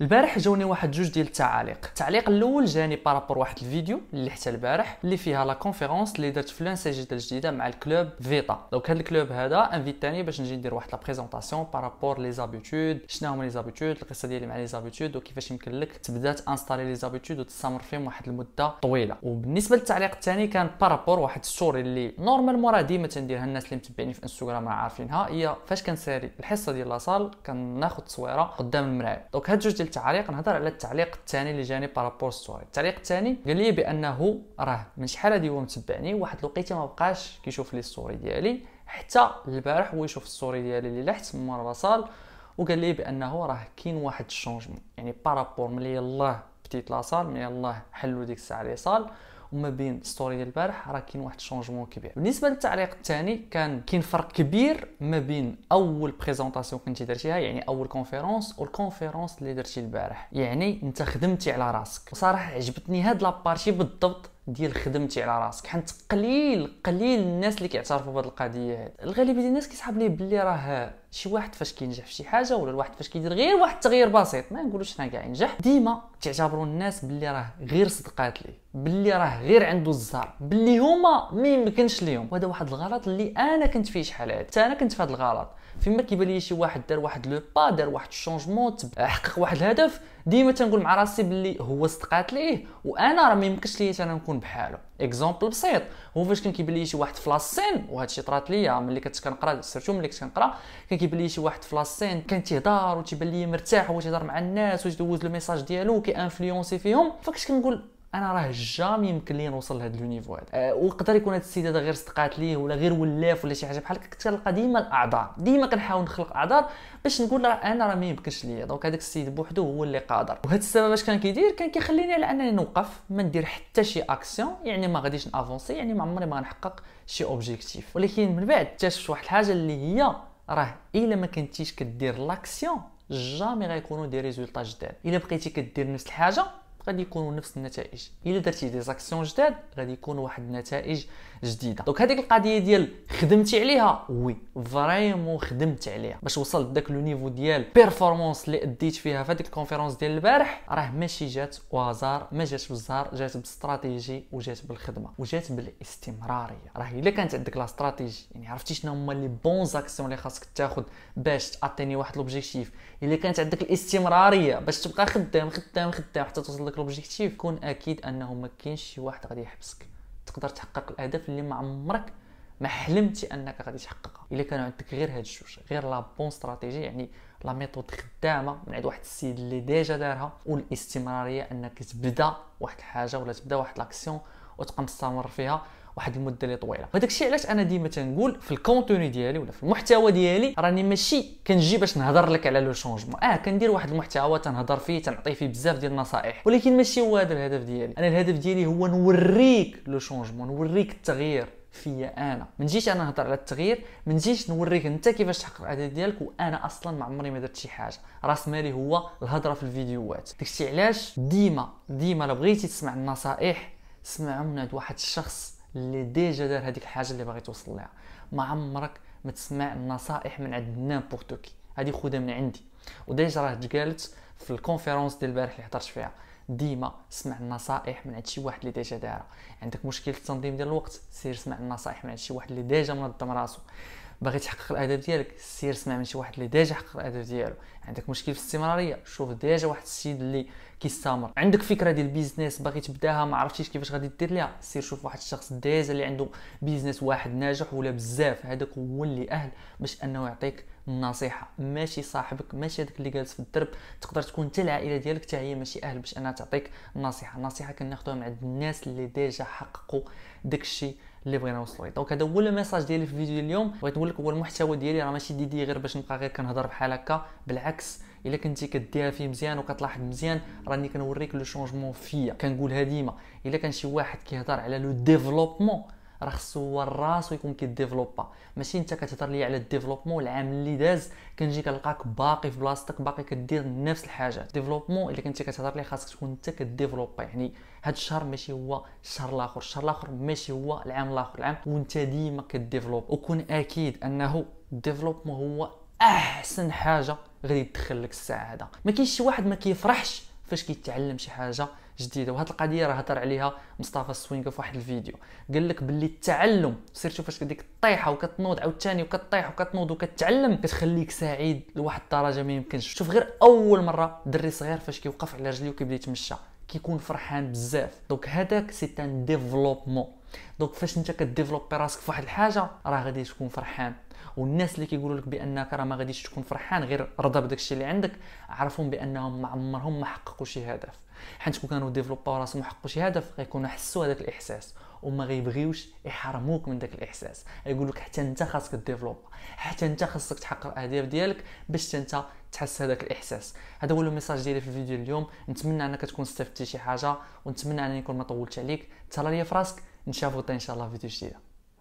البارح جاوني واحد جوج ديال التعاليق التعليق الاول جاني بارابور واحد الفيديو اللي حتى البارح اللي فيها لا كونفيرونس اللي درت في الانسجيده الجديده مع الكلوب فيتا دونك هذا الكلوب هذا انفيتاني باش نجي ندير واحد لا بريزونطاسيون بارابور لي زابيتود شنو هما لي زابيتود القصه ديالي مع لي زابيتود وكيفاش يمكن لك تبدا تانستالي لي زابيتود وتستمر فيهم واحد المده طويله وبالنسبه للتعليق الثاني كان بارابور واحد ستوري اللي نورمال مورا ديما تنديرها الناس اللي متبعيني في انستغرام عارفينها هي فاش كنساري الحصه ديال لاصال كناخذ تصويره قدام المرايه دونك هاد جوج التعليق نهضر على التعليق الثاني اللي جاني بارابور ستوري التعليق الثاني قال لي بانه راه من شحال هادي هو متبعني واحد الوقيته ما بقاش كيشوف لي ستوري ديالي حتى البارح هو يشوف الستوري ديالي اللي لحت من مره صال وقال لي بانه راه كاين واحد الشونجمون يعني بارابور ملي يلاه بديت لاصال ملي يلاه حلو ديك الساعه لي صال وما بين ستوري ديال البارح راه كاين واحد الشونجمون كبير بالنسبه للتعليق الثاني كان كاين فرق كبير ما بين اول بريزونطاسيون كنتي درتيها يعني اول كونفيرونس والكونفرنس اللي درتي البارح يعني انت خدمتي على راسك صراحه عجبتني هاد لابارتي بالضبط ديال خدمتي على راسك حنت قليل قليل الناس اللي كيعترفوا بهذه القضيه هذه الغالبيه ديال الناس كيصحاب ليه بلي راه شي واحد فاش كينجح في شي حاجه ولا الواحد فاش كيدير غير واحد التغيير بسيط ما نقولوش حنا كاع ينجح ديما تعتبروا الناس بلي راه غير صدقات ليه بلي راه غير عنده الزهر بلي هما ما يمكنش ليهم وهذا واحد الغلط اللي انا كنت فيه شحال هاد حتى انا كنت في هذا الغلط فيما كيبان لي شي واحد دار واحد لو با دار واحد الشونجمون حقق واحد الهدف ديما تنقول مع راسي بلي هو صدقات ليه وانا راه ما يمكنش ليا انا نكون يكون بحاله اكزومبل بسيط هو فاش كان كيبان لي شي واحد في لاسين وهذا الشيء طرات ليا ملي كنت كنقرا سيرتو ملي كنت كنقرا كان كيبان لي شي واحد في لاسين كان تيهضر وتيبان لي مرتاح هو تيهضر مع الناس وتيدوز لو ميساج ديالو وكيانفلونسي فيهم فكنت كنقول انا راه جامي يمكن لي نوصل لهذا النيفو هذا أه، وقدر يكون هذا السيد هذا غير صدقات ليه ولا غير ولاف ولا شي حاجه بحال هكا كنلقى ديما الاعذار ديما كنحاول نخلق اعذار باش نقول راه انا راه ما يمكنش ليا دونك هذاك السيد بوحدو هو اللي قادر وهذا السبب اش كان كيدير كان كيخليني على انني نوقف ما ندير حتى شي اكسيون يعني ما غاديش نافونسي يعني ما عمري ما غنحقق شي اوبجيكتيف ولكن من بعد اكتشفت واحد الحاجه اللي هي راه الا ما كنتيش كدير لاكسيون جامي غيكونوا دي ريزولطا جداد الا بقيتي كدير نفس الحاجه غادي يكونوا نفس النتائج الا درتي دي زاكسيون جداد غادي يكون واحد النتائج جديده دونك هذيك القضيه ديال خدمتي عليها وي فريمون خدمت عليها باش وصلت داك لو نيفو ديال بيرفورمانس اللي اديت فيها في هذيك الكونفيرونس ديال البارح راه ماشي جات وازار ما جاتش بالزهر جات باستراتيجي وجات بالخدمه وجات بالاستمراريه راه الا كانت عندك لا استراتيجي يعني عرفتي شنو هما لي بون زاكسيون اللي خاصك تاخذ باش تاتيني واحد لوبجيكتيف الا كانت عندك الاستمراريه باش تبقى خدام خدام خدام حتى توصل داك لوبجيكتيف كون اكيد انه ما كاينش شي واحد غادي يحبسك تقدر تحقق الاهداف اللي ما عمرك ما حلمتي انك غادي تحققها الا كان عندك غير هاد الجوج غير لا بون استراتيجي يعني لا ميثود خدامه من عند واحد السيد اللي ديجا دارها والاستمراريه انك تبدا واحد الحاجه ولا تبدا واحد لاكسيون وتبقى مستمر فيها واحد المده اللي طويله هذاك الشيء علاش انا ديما تنقول في الكونتوني ديالي ولا في المحتوى ديالي راني ماشي كنجي باش نهضر لك على لو شونجمون اه كندير واحد المحتوى تنهضر فيه تنعطي فيه بزاف ديال النصائح ولكن ماشي هو هذا الهدف ديالي انا الهدف ديالي هو نوريك لو شونجمون نوريك التغيير فيا انا ما نجيش انا نهضر على التغيير ما نجيش نوريك انت كيفاش تحقق الاهداف ديالك وانا اصلا ما عمري ما درت شي حاجه راس مالي هو الهضره في الفيديوهات داكشي علاش ديما ديما لو بغيتي تسمع النصائح سمعهم من واحد الشخص اللي ديجا دار هذيك الحاجه اللي باغي توصل لها ما عمرك ما تسمع النصائح من عند نيمبورتو كي هذه خدها من عندي وديجا راه تقالت في الكونفرنس ديال البارح اللي هضرت فيها ديما سمع النصائح من عند شي واحد اللي ديجا دارها عندك مشكل في التنظيم ديال الوقت سير سمع النصائح من عند شي واحد اللي ديجا منظم راسو باغي تحقق الاهداف ديالك سير سمع من شي واحد اللي ديجا حقق الاهداف ديالو عندك مشكل في الاستمراريه شوف ديجا واحد السيد اللي كيستمر عندك فكره ديال البيزنس باغي تبداها ما عرفتيش كيفاش غادي دير ليها سير شوف واحد الشخص ديجا اللي عنده بيزنس واحد ناجح ولا بزاف هذاك هو اللي اهل باش انه يعطيك النصيحه ماشي صاحبك ماشي هذاك اللي جالس في الدرب تقدر تكون حتى العائله ديالك حتى هي ماشي اهل باش انها تعطيك النصيحه النصيحه كناخذوها من عند الناس اللي ديجا حققوا داك الشيء اللي بغينا نوصلوا ليه دونك هذا هو الميساج ديالي في الفيديو اليوم بغيت نقول لك هو المحتوى ديالي راه ماشي ديدي غير باش نبقى غير كنهضر بحال هكا بالعكس الا كنتي كديها فيه مزيان وكتلاحظ مزيان راني كنوريك لو شونجمون فيا كنقولها ديما الا كان شي واحد كيهضر على لو ديفلوبمون راه خصو هو راسو يكون كيديفلوبا ماشي انت كتهضر لي على الديفلوبمون العام اللي داز كنجي كنلقاك باقي في بلاصتك باقي كدير نفس الحاجه ديفلوبمون الا كنتي كتهضر لي خاصك تكون انت كديفلوبا يعني هاد الشهر ماشي هو الشهر الاخر الشهر الاخر ماشي هو العام الاخر العام وانت ديما كديفلوب وكون اكيد انه الديفلوبمون هو احسن حاجه غادي تدخل لك السعاده ما كاينش شي واحد ما كيفرحش فاش كيتعلم شي حاجه جديده وهاد القضيه راه هضر عليها مصطفى السوينكه في واحد الفيديو قال لك باللي التعلم سيرتو فاش كديك الطيحه وكتنوض عاوتاني وكطيح وكتنوض وكتعلم كتخليك سعيد لواحد الدرجه ما يمكنش شوف غير اول مره دري صغير فاش كيوقف على رجليه وكيبدا يتمشى كيكون فرحان بزاف دونك هذاك سي ان ديفلوبمون دونك فاش انت كديفلوبي راسك في واحد الحاجه راه غادي تكون فرحان والناس اللي كيقولوا لك بانك راه ما غاديش تكون فرحان غير رضا بداك الشيء اللي عندك عرفهم بانهم ما عمرهم ما حققوا شي هدف حيت كون كانوا ديفلوباو راسهم حققوا شي هدف غيكونوا حسوا هذاك الاحساس وما غيبغيوش يحرموك من داك الاحساس يقول لك حتى انت خاصك ديفلوب حتى انت خاصك تحقق الاهداف ديالك باش انت تحس هذاك الاحساس هذا هو الميساج ديالي في الفيديو اليوم نتمنى انك تكون استفدتي شي حاجه ونتمنى انني نكون ما طولتش عليك تهلا ليا فراسك نشافو ان شاء الله فيديو جديد